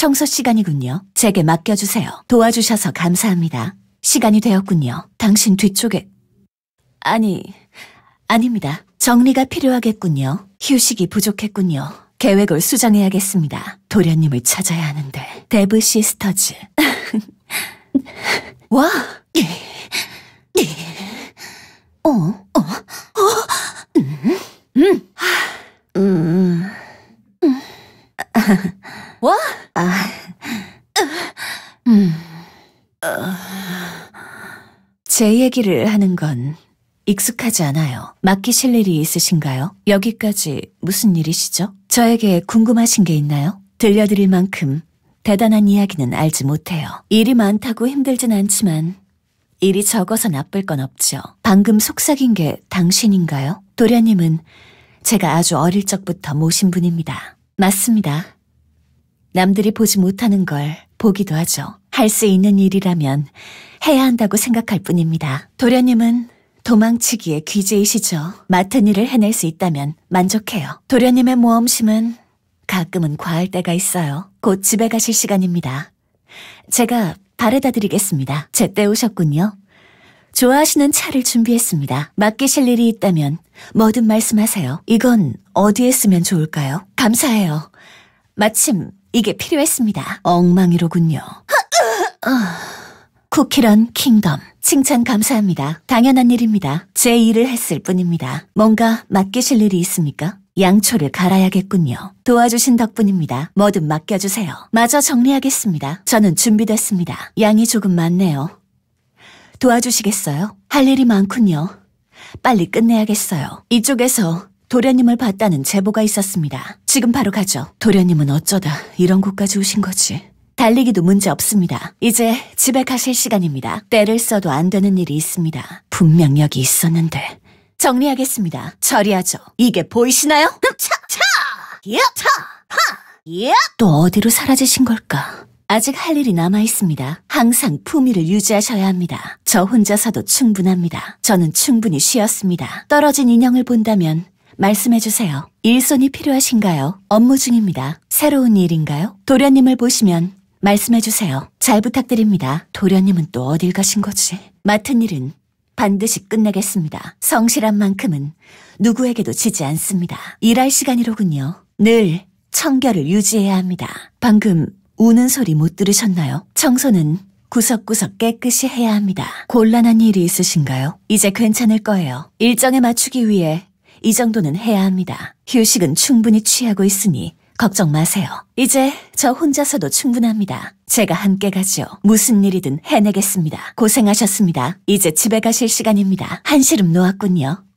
청소 시간이군요. 제게 맡겨주세요. 도와주셔서 감사합니다. 시간이 되었군요. 당신 뒤쪽에... 아니, 아닙니다. 정리가 필요하겠군요. 휴식이 부족했군요. 계획을 수정해야겠습니다. 도련님을 찾아야 하는데. 데브 시스터즈. 와! 어? 어? 어? 음? 음. 뭐? 아, 음. 제 얘기를 하는 건 익숙하지 않아요. 맡기실 일이 있으신가요? 여기까지 무슨 일이시죠? 저에게 궁금하신 게 있나요? 들려드릴 만큼 대단한 이야기는 알지 못해요. 일이 많다고 힘들진 않지만 일이 적어서 나쁠 건 없죠. 방금 속삭인 게 당신인가요? 도련님은 제가 아주 어릴 적부터 모신 분입니다. 맞습니다. 남들이 보지 못하는 걸 보기도 하죠. 할 수 있는 일이라면 해야 한다고 생각할 뿐입니다. 도련님은 도망치기에 귀재이시죠. 맡은 일을 해낼 수 있다면 만족해요. 도련님의 모험심은 가끔은 과할 때가 있어요. 곧 집에 가실 시간입니다. 제가 바래다 드리겠습니다. 제때 오셨군요. 좋아하시는 차를 준비했습니다. 맡기실 일이 있다면 뭐든 말씀하세요. 이건 어디에 쓰면 좋을까요? 감사해요. 마침 이게 필요했습니다. 엉망이로군요. 어. 쿠키런 킹덤. 칭찬 감사합니다. 당연한 일입니다. 제 일을 했을 뿐입니다. 뭔가 맡기실 일이 있습니까? 양초를 갈아야겠군요. 도와주신 덕분입니다. 뭐든 맡겨주세요. 마저 정리하겠습니다. 저는 준비됐습니다. 양이 조금 많네요. 도와주시겠어요? 할 일이 많군요. 빨리 끝내야겠어요. 이쪽에서 도련님을 봤다는 제보가 있었습니다. 지금 바로 가죠. 도련님은 어쩌다 이런 곳까지 오신 거지. 달리기도 문제 없습니다. 이제 집에 가실 시간입니다. 때를 써도 안 되는 일이 있습니다. 분명 여기 있었는데. 정리하겠습니다. 처리하죠. 이게 보이시나요? 차! 차! 예! 차! 하! 예! 또 어디로 사라지신 걸까? 아직 할 일이 남아있습니다. 항상 품위를 유지하셔야 합니다. 저 혼자서도 충분합니다. 저는 충분히 쉬었습니다. 떨어진 인형을 본다면 말씀해 주세요. 일손이 필요하신가요? 업무 중입니다. 새로운 일인가요? 도련님을 보시면 말씀해 주세요. 잘 부탁드립니다. 도련님은 또 어딜 가신 거지? 맡은 일은 반드시 끝내겠습니다. 성실한 만큼은 누구에게도 지지 않습니다. 일할 시간이로군요. 늘 청결을 유지해야 합니다. 방금 우는 소리 못 들으셨나요? 청소는 구석구석 깨끗이 해야 합니다. 곤란한 일이 있으신가요? 이제 괜찮을 거예요. 일정에 맞추기 위해 이 정도는 해야 합니다. 휴식은 충분히 취하고 있으니 걱정 마세요. 이제 저 혼자서도 충분합니다. 제가 함께 가죠. 무슨 일이든 해내겠습니다. 고생하셨습니다. 이제 집에 가실 시간입니다. 한시름 놓았군요.